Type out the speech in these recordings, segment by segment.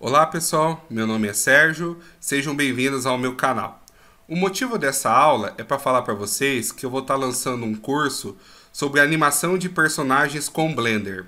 Olá pessoal, meu nome é Sérgio, sejam bem-vindos ao meu canal. O motivo dessa aula é para falar para vocês que eu vou estar tá lançando um curso sobre animação de personagens com Blender.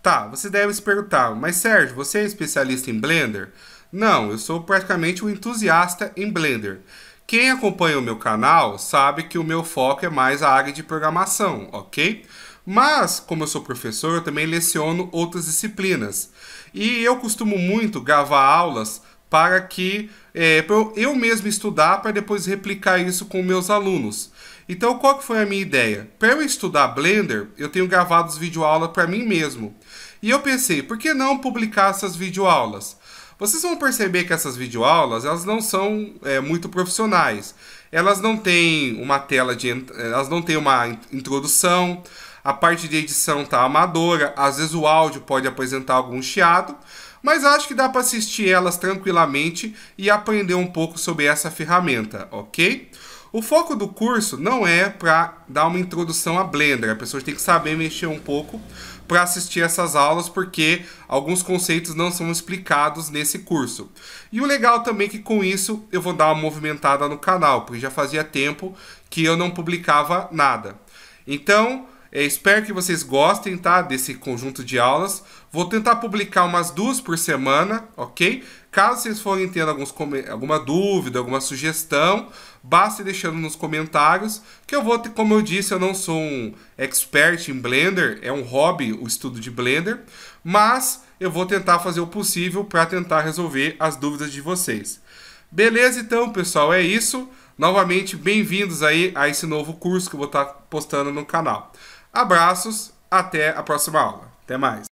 Tá, você deve se perguntar, mas Sérgio, você é especialista em Blender? Não, eu sou praticamente um entusiasta em Blender. Quem acompanha o meu canal sabe que o meu foco é mais a área de programação, ok? Mas, como eu sou professor, eu também leciono outras disciplinas. E eu costumo muito gravar aulas para que é, para eu mesmo estudar para depois replicar isso com meus alunos. Então, qual que foi a minha ideia? Para eu estudar Blender, eu tenho gravado vídeo videoaulas para mim mesmo. E eu pensei, por que não publicar essas videoaulas? Vocês vão perceber que essas videoaulas, elas não são é, muito profissionais. Elas não têm uma tela de... Elas não têm uma introdução a parte de edição tá amadora, às vezes o áudio pode apresentar algum chiado, mas acho que dá para assistir elas tranquilamente e aprender um pouco sobre essa ferramenta, ok? O foco do curso não é para dar uma introdução a Blender, a pessoa tem que saber mexer um pouco para assistir essas aulas, porque alguns conceitos não são explicados nesse curso. E o legal também é que com isso eu vou dar uma movimentada no canal, porque já fazia tempo que eu não publicava nada. Então, é, espero que vocês gostem, tá? Desse conjunto de aulas. Vou tentar publicar umas duas por semana, ok? Caso vocês forem tendo alguns, alguma dúvida, alguma sugestão, basta deixando nos comentários, que eu vou, como eu disse, eu não sou um expert em Blender, é um hobby o estudo de Blender, mas eu vou tentar fazer o possível para tentar resolver as dúvidas de vocês. Beleza então, pessoal, é isso. Novamente, bem-vindos aí a esse novo curso que eu vou estar tá postando no canal. Abraços, até a próxima aula. Até mais.